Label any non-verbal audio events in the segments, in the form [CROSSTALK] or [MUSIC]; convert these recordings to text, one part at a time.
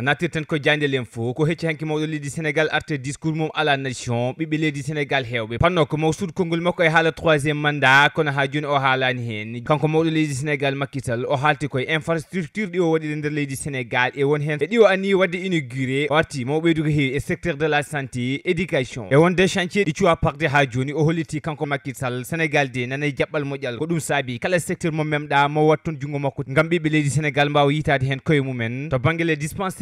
nattirten ko jaande len fo ko hecci hanki leydi sénégal arte discours mum ala nation ɓiɓɓe leydi sénégal hewɓe panno ko makko e haala troisiéme mandat kono ha o hen kanko mawɗo leydi sénégal makkital o infrastructure ɗi o sénégal e won hen e ɗi o anni wadde inauguré o maw e secteur de la santé éducation e won des chantier ɗi cuwa parde ha joni o holliti kanko makkital sénégal de nana e ko kala secteur mo memɗa mo wat toon makko gam ɓiɓɓe leydi sénégal hen koye mumen to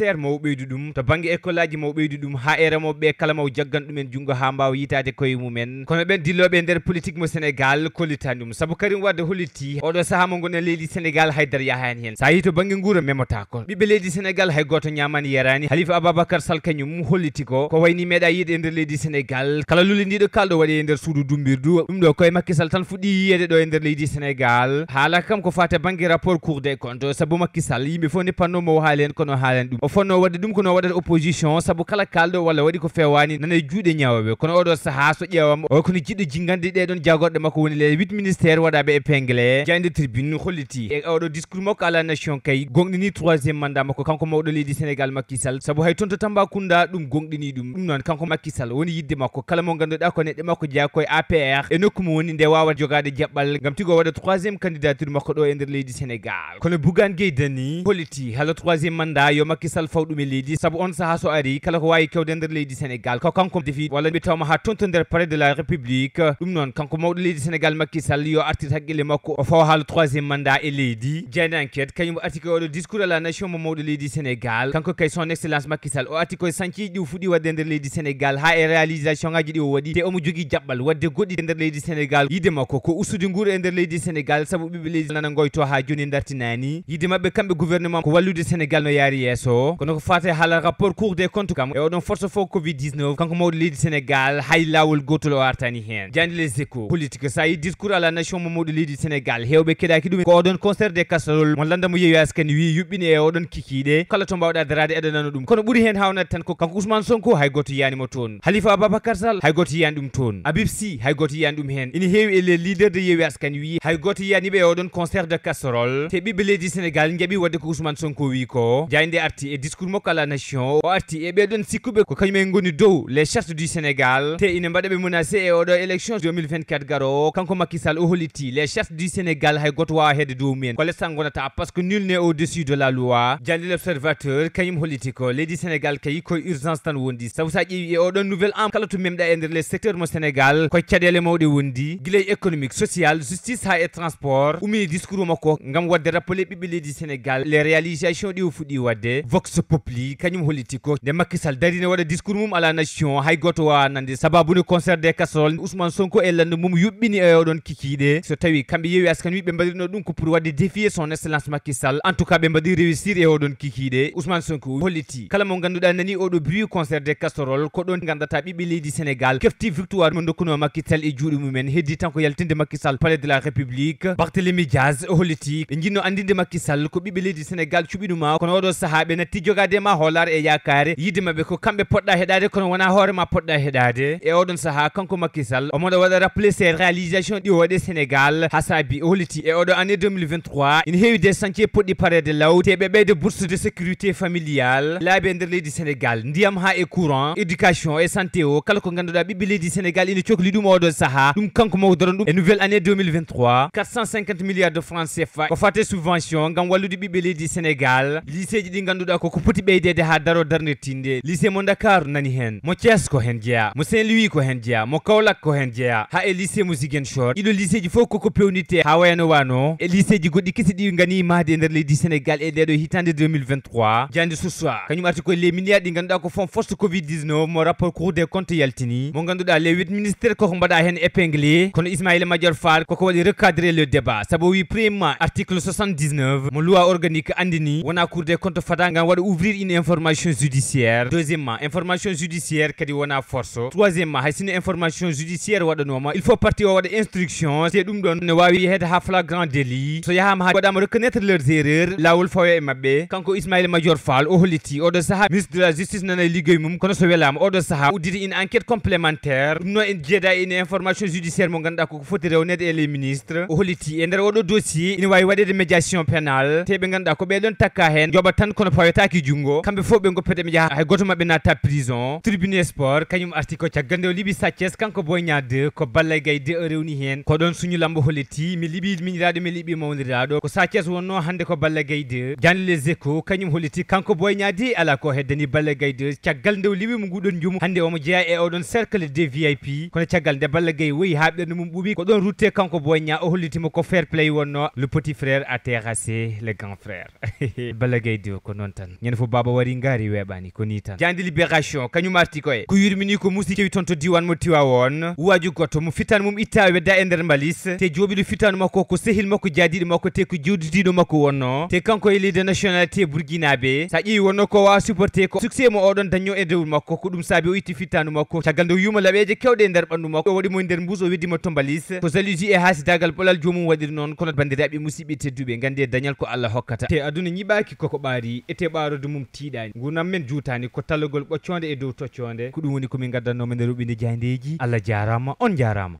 le ministére mawo ɓeydu ɗum to banggue école aji mawo ɓeydu ɗum ha e remoɓeɓe kala maw jaggana ɗumen junggo ha mbawa yitade koye mumen kono ɓen dilloɓe e nder politique mo sénégal kollitani ɗum saabu karim wadde holliti oɗo saaha mo gonɗen leydi sénégal haydara yahani hen sa yi to banggue guuro memotako ɓiɓɓe leydi sénégal hay goto ñamani yarani halifa ababacar sall kañum holliti ko ko wayni meeɗa yiide e nder leydi sénégal kala lulindiɗo kalɗo waɗi e nder suudu dumbirdu ɗum ɗo koye makkisal tan fuɗɗi yiyede ɗo e nder leydi sénégal haala kam ko fate banggue rapport cour des comptes saabu makkisal yimɓe fof nippannomo haali hen kono haalani ɗum fonno wadde ɗum kono waɗata opposition saabu kala kalɗo walla waɗi ko fewani nana e juuɗe ñawoɓe kono oɗo saaha so ƴewama o kono jiɗɗo jingande ɗeɗon jagorɗe makko woni les huit ministére waɗaɓe épinglé e jayde tribune holliti e oɗo discours makko ala nation kay gonɗini troisiéme mandat makko kanko mawɗo leydi sénégal makkisal saabu hay toon to ɗum gonɗini ɗum ɗum noon kanko makkisal woni yidde makko kala mo ganduɗa ko neɗɗo makko jeeya koye apr e nokku mo woni nde wawa jogade jaɓɓal gam tigo waɗa troisiéme candidature makko ɗo e nder leydi sénégal kono bougane gueye holliti haala troisiéme mandat yo makkisal gartal fawɗum e leydi saabu on sahaa so ari kala ko wawi kewde nder leydi sénégal ko kanko defi walla mbi tawma ha tonto nder pré de la république ɗum noon kanko mawɗo leydi sénégal makkisall yo artir haqqille makko o fawa haala troisiéme mandat e leydi jeyne enquête kañum arti koy oɗo discours de la nation mo mawɗo leydi sénégal kanko kay son excellence makkisall o arti koye sanciji ɗi o fuɗi wadde nder leydi sénégal ha e réalisation ngaji ɗi o waɗi te omo jogui jaɓɓal wadde goɗɗi e nder leydi sénégal yide makko ko ustude nguuro e nder leydi sénégal saabu ɓiɓɓe leydi nana goyto ha joni dartinani yide mabɓe kamɓe gouvernement ko wallude sénégal no yaari yesso kono ko fate haala rapport cour des comptes kam e oɗon force fo covid 19 kanko mawɗo leydi sénégal hay lawol gotol o artani hen jandi les éco politique sa yi discours à la nation mo mawɗo leydi sénégal hewɓe keɗaki ɗum ko oɗon concert des casserole mo landamo yeewi askani wi yuɓɓini e oɗon kikiɗe kala to mbawɗa darade eɗa nana ɗum kono ɓuuri hen hawnade tan ko kanko ousmane sonko hay goto yiyanimo toon halifa ababacar sall hay goto yiyani ɗum toon abib sy hay goto yiyani ɗum hen ina heewi e les leader de yeewi askani wi hay goto yiyaniɓe e oɗon concert de casserole te ɓiɓɓe leydi sénégal jaaɓi wadde ko ousmane sonko wi ko jayde arti e discours mokala nation o arti e eh ɓeɗon sikkuɓe ko kañumen goni dow les chartes du sénégal te ina mbaɗaɓe menacé e oɗo élection 2024 garo kanko makisal o holiti les chartes du sénégal hay goto wawa heede dow mumen ko lestan gonata par ce que nul ne au dessus de la loi jandi l' observateur kañum holiti ko leydi sénégal kayi koye urgence tan wondi saabu sa ƴeewi e oɗon nouvelle am kala to memɗa e nder les secteur mo sénégal ko caɗele mawɗe wondi guilay économique social justice ha e transport umini discours makko gam wadde rappelé ɓiɓɓe leydi sénégal les réalisation ɗi o fuɗɗi wadde vox populi kañum holliti politique nde Macky Sall darine waɗa discours mum ala nation hay goto sababu ni concert des casseroles Ousmane Sonko e lande mum yuɓɓini e oɗon kikiɗe so tawi kambe yewi askan wi be badirno ɗum ko pour wadde défier son excellence Macky Sall en tout cas be badir réussir e oɗon kikiɗe Ousmane Sonko politique kala mo ganduɗa nani bruit concert des casseroles ko ɗon gandata ɓiɓɓe leydi Sénégal kefti victoire mo ndokuno Macky Sall e mum en heddi tan ko yaltinde Macky Sall palais de la République Barthélémy Diaz holliti ɓe jinno andinde Macky Sall ko ɓiɓɓe leydi Sénégal cuɓinuma kono oɗo saaha metti jogade ma holar e yakare yiide maɓɓe ko kambe podda heɗade kono wona hore ma podda heɗade e odon saha kanko makisal o modo rappelé ses e réalisation ɗiwoɗe sénégal ha saabi o e odo année 2023 in heewi des chantier poddi parede law be ɓe de bourse de sécurité familiale labe der nder leydi sénégal ndiyam ha e courant éducation et santé o kala ko ganduɗa ɓiɓɓe leydi sénégal ina cohli ɗum oɗo saha ɗum kanko mawdoron ɗum e nouvelle année 2023 450 milliards de francs cfa ko fate subvention gam wallude ɓiɓɓe leydi sénégal lycée ɗi ganduɗa koko poti ɓeydede ha daro tinde lycée mo dakar nani hen mo thies ko hen jeeya mo saint louis ko hen jeeya mo kaolak ko hen jeeya ha e lycée mo ziguin shor ɗiɗo lycée ji fof koko pewnirte ha wayno wano e lycée ji goɗɗi kisi ɗi gani mahde e nder leydi sénégal e dedo hitande 2023 jandi jande susa kañum arti ko les milliards ɗi ganduɗa ko fond force covid 19 mo rapport cour des comptes yaltini mo ganduɗa les huit ministére koko mbaɗa hen épinglé kono ismaila madior fall koko waɗi recadré le débat saabu wi premièrement article 79 mo loi organique andini wona cour des comptes fada waɗa ouvrir une information judiciaire deuxièmement information judiciaire kadi wona force troisièmement hay sino information judiciaire waɗanoma il faut partie o instruction c'est dum don ne wawi yeehede ha flagrant délit so yahama ha waɗama reconnaître leurs erreurs lawol fawa e mabɓe kanko ismaël major fall o holliti oɗo saaha ministre de la justice nana ligue mum kono so welama oɗo saaha udditi une enquête complémentaire no en jeeda une information judiciaire mo ganda ko foti rewnede e les ministres o holliti e o do dossier ina wawi waɗede médiation pénale. te be ganda ko don takka hen joba tan kono paweta tattaki kambe kamɓe fof ɓe mi yaha hay goto na ta prison tribune sport kanyum arti ko caggal nde o liɓi sathies kanko boyna de ko balle gay de rewni hen ko don suñu lambo holiti mi liɓi miniraɗo mi libi mawniraɗo ko sathies wonno hande ko balle gay de janle les écho kanyum holiti kanko boyna di ala ko heddani ballay gay de ca nde libi mo nguɗon jumu hande mo jeeya e don cercle de vip kono de nde ballay gay woyi ha ɓerɗe mum bubi ko don rutte kanko boyna o mo ko fair play wonno le petit frère a terrassé le grand frère [LAUGHS] balle gay de ko noon tan ɓen ñande fo baba wari gaari weɓani koni tan jandi libération kañum arti koye ko yurmini ko musi kewi toon to diwan mo tiwa on waaju goto mo fitan mum itta wedda e nder mbalis te jooɓiɗo fitanu makko ko sehil makko jaadiɗo makko te ko jewdidiɗo makko wonno te kanko e leydi nationalité burkinaɓe sa ƴeewi wonno ko e wawa supporté ko succé mo oɗon daño e dewru makko ko ɗum saabi o itti fitanu makko caggal nde yuma laɓeje kewɗe e nder ɓandu makko o mo e nder mbus o weddimo to mbalis ko jalusi e hasidagal ɓolal jomum waɗiri noon kono bandiraɓe musidɓe tedduɓe gandi e dañal ko allah hokkata te aduna ñiɓaki koko ɓaari ete ɓa farodu mum tiiɗani gunam men juutani ko talogol ɓoccode e dow toccode ko ɗum woni komin gaddannomo nder ruɓinde jayndeji allah jarama on jarama